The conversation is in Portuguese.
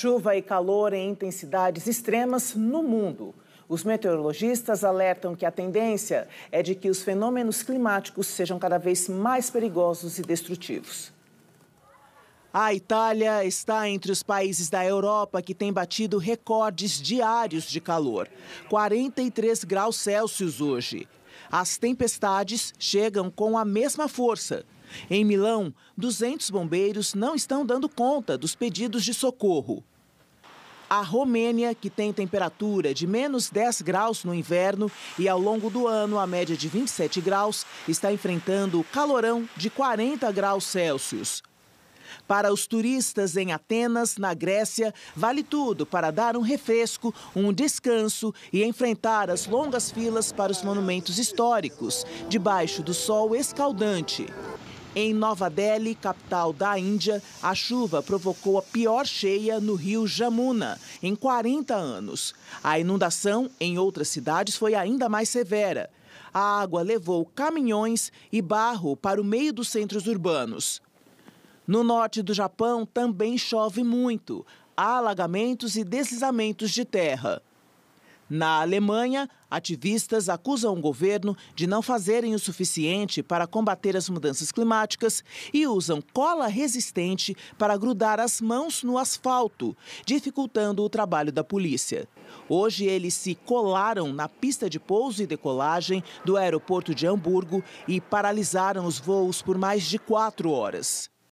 Chuva e calor em intensidades extremas no mundo. Os meteorologistas alertam que a tendência é de que os fenômenos climáticos sejam cada vez mais perigosos e destrutivos. A Itália está entre os países da Europa que tem batido recordes diários de calor. 43 graus Celsius hoje. As tempestades chegam com a mesma força. Em Milão, 200 bombeiros não estão dando conta dos pedidos de socorro. A Romênia, que tem temperatura de menos 10 graus no inverno e ao longo do ano a média de 27 graus, está enfrentando o calorão de 40 graus Celsius. Para os turistas em Atenas, na Grécia, vale tudo para dar um refresco, um descanso e enfrentar as longas filas para os monumentos históricos, debaixo do sol escaldante. Em Nova Delhi, capital da Índia, a chuva provocou a pior cheia no rio Jamuna em 40 anos. A inundação em outras cidades foi ainda mais severa. A água levou caminhões e barro para o meio dos centros urbanos. No norte do Japão também chove muito. Há alagamentos e deslizamentos de terra. Na Alemanha, ativistas acusam o governo de não fazerem o suficiente para combater as mudanças climáticas e usam cola resistente para grudar as mãos no asfalto, dificultando o trabalho da polícia. Hoje, eles se colaram na pista de pouso e decolagem do aeroporto de Hamburgo e paralisaram os voos por mais de quatro horas.